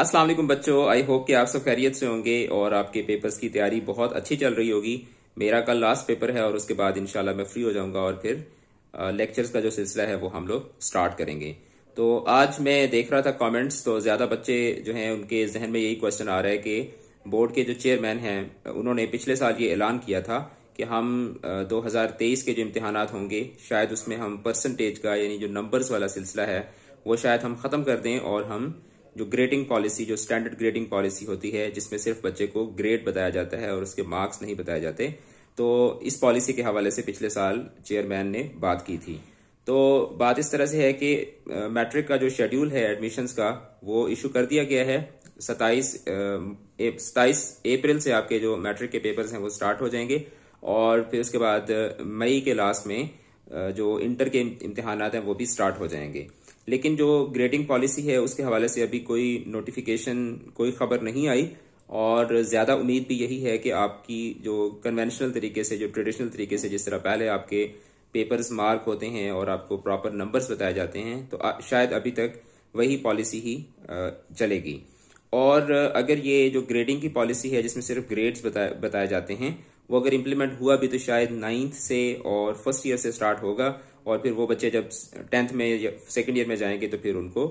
अस्सलाम वालेकुम बच्चों आई होप कि आप सब खैरियत से होंगे और आपके पेपर्स की तैयारी बहुत अच्छी चल रही होगी मेरा कल लास्ट पेपर है और उसके बाद इंशाल्लाह मैं फ्री हो जाऊंगा और फिर लेक्चर्स का जो सिलसिला है वो हम लोग स्टार्ट करेंगे तो आज मैं देख रहा था कमेंट्स तो ज़्यादा बच्चे जो हैं उनके जहन में यही क्वेश्चन आ रहा है कि बोर्ड के जो चेयरमैन हैं उन्होंने पिछले साल ये ऐलान किया था कि हम 2023 के जो इम्तहान होंगे शायद उसमें हम परसेंटेज का यानी जो नंबर्स वाला सिलसिला है वो शायद हम ख़त्म कर दें और हम जो ग्रेडिंग पॉलिसी जो स्टैंडर्ड ग्रेडिंग पॉलिसी होती है जिसमें सिर्फ बच्चे को ग्रेड बताया जाता है और उसके मार्क्स नहीं बताए जाते तो इस पॉलिसी के हवाले से पिछले साल चेयरमैन ने बात की थी तो बात इस तरह से है कि मैट्रिक का जो शेड्यूल है एडमिशन्स का वो इशू कर दिया गया है सताईस सताईस अप्रैल से आपके जो मैट्रिक के पेपर्स हैं वो स्टार्ट हो जाएंगे और फिर उसके बाद मई के लास्ट में जो इंटर के इम्तहान हैं वो भी स्टार्ट हो जाएंगे लेकिन जो ग्रेडिंग पॉलिसी है उसके हवाले से अभी कोई नोटिफिकेशन कोई खबर नहीं आई और ज़्यादा उम्मीद भी यही है कि आपकी जो कन्वेंशनल तरीके से जो ट्रेडिशनल तरीके से जिस तरह पहले आपके पेपर्स मार्क होते हैं और आपको प्रॉपर नंबर्स बताए जाते हैं तो शायद अभी तक वही पॉलिसी ही चलेगी और अगर ये जो ग्रेडिंग की पॉलिसी है जिसमें सिर्फ ग्रेड्स बताए बताए जाते हैं वो अगर इम्प्लीमेंट हुआ भी तो शायद नाइन्थ से और फर्स्ट ईयर से स्टार्ट होगा और फिर वो बच्चे जब टेंथ में या सेकेंड ईयर में जाएंगे तो फिर उनको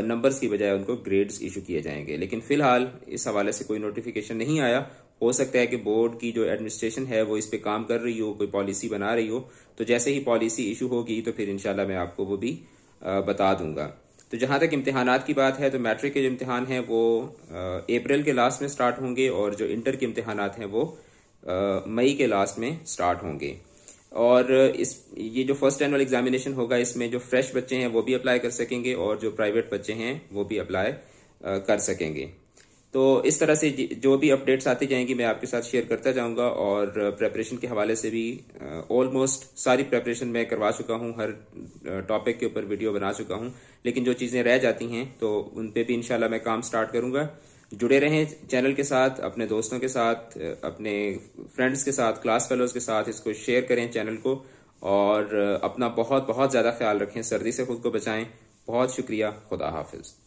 नंबर्स की बजाय उनको ग्रेड्स इशू किए जाएंगे लेकिन फिलहाल इस हवाले से कोई नोटिफिकेशन नहीं आया हो सकता है कि बोर्ड की जो एडमिनिस्ट्रेशन है वो इस पे काम कर रही हो कोई पॉलिसी बना रही हो तो जैसे ही पॉलिसी इशू होगी तो फिर इनशाला मैं आपको वो भी बता दूंगा तो जहां तक इम्तहान की बात है तो मैट्रिक के जो इम्तहान हैं वो अप्रैल के लास्ट में स्टार्ट होंगे और जो इंटर के इम्तहान हैं वो मई के लास्ट में स्टार्ट होंगे और इस ये जो फर्स्ट एनुअल एग्जामिनेशन होगा इसमें जो फ्रेश बच्चे हैं वो भी अप्लाई कर सकेंगे और जो प्राइवेट बच्चे हैं वो भी अप्लाई कर सकेंगे तो इस तरह से जो भी अपडेट्स आती जाएंगी मैं आपके साथ शेयर करता जाऊंगा और प्रेपरेशन के हवाले से भी ऑलमोस्ट सारी प्रेपरेशन मैं करवा चुका हूं हर टॉपिक के ऊपर वीडियो बना चुका हूं लेकिन जो चीज़ें रह जाती हैं तो उन पे भी इंशाल्लाह मैं काम स्टार्ट करूंगा जुड़े रहें चैनल के साथ अपने दोस्तों के साथ अपने फ्रेंड्स के साथ क्लास फेलोज के साथ इसको शेयर करें चैनल को और अपना बहुत बहुत ज़्यादा ख्याल रखें सर्दी से खुद को बचाएं बहुत शुक्रिया खुदा हाफिज़